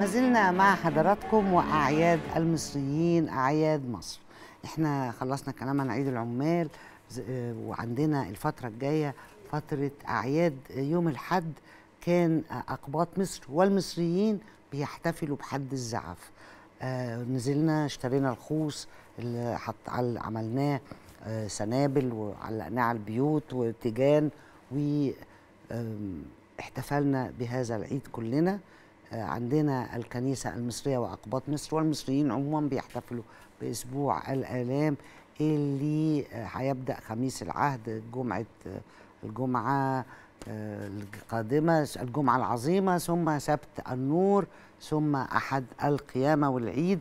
ما زلنا مع حضراتكم واعياد المصريين اعياد مصر احنا خلصنا كلام عن عيد العمال وعندنا الفتره الجايه فتره اعياد يوم الحد كان اقباط مصر والمصريين بيحتفلوا بحد الزعف آه، نزلنا اشترينا الخوص اللي حط عملناه آه، سنابل وعلقناه على البيوت وتيجان و احتفلنا بهذا العيد كلنا عندنا الكنيسة المصرية وأقباط مصر والمصريين عموما بيحتفلوا بأسبوع الآلام اللي هيبدأ خميس العهد جمعة الجمعة آه، القادمة الجمعة العظيمة ثم سبت النور ثم أحد القيامة والعيد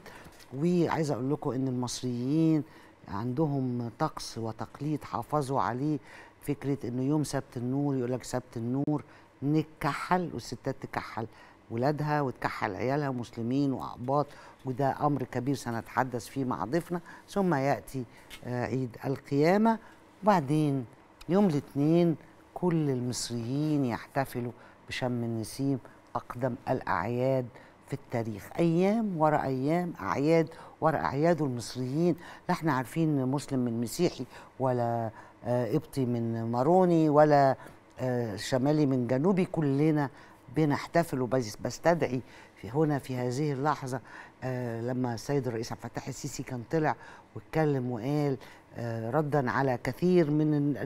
وعايزة أقول لكم إن المصريين عندهم طقس وتقليد حافظوا عليه فكرة إنه يوم سبت النور يقول لك سبت النور نكحل والستات تكحل ولادها وتكحل عيالها مسلمين وأقباط وده أمر كبير سنتحدث فيه مع ضيفنا ثم يأتي آه، عيد القيامة وبعدين يوم الاثنين كل المصريين يحتفلوا بشم النسيم أقدم الأعياد في التاريخ أيام ورا أيام أعياد ورا أعياد المصريين لا احنا عارفين مسلم من مسيحي ولا قبطي آه، من ماروني ولا آه، شمالي من جنوبي كلنا بنحتفل وبستدعي في هنا في هذه اللحظة آه لما السيد الرئيس عبد الفتاح السيسي كان طلع واتكلم وقال آه ردا على كثير من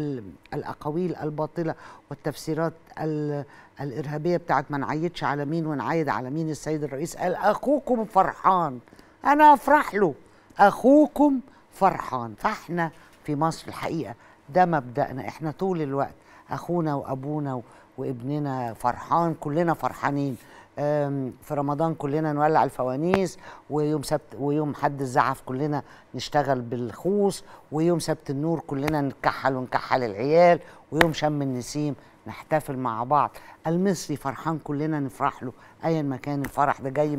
الأقاويل الباطلة والتفسيرات الإرهابية بتاعت ما نعيدش على مين ونعيد على مين السيد الرئيس قال أخوكم فرحان أنا أفرح له أخوكم فرحان فاحنا في مصر الحقيقة ده مبدأنا احنا طول الوقت اخونا وابونا وابننا فرحان كلنا فرحانين في رمضان كلنا نولع الفوانيس ويوم سبت ويوم حد الزعف كلنا نشتغل بالخوص ويوم سبت النور كلنا نكحل ونكحل العيال ويوم شم النسيم نحتفل مع بعض المصري فرحان كلنا نفرح له ايا ما كان الفرح ده جاي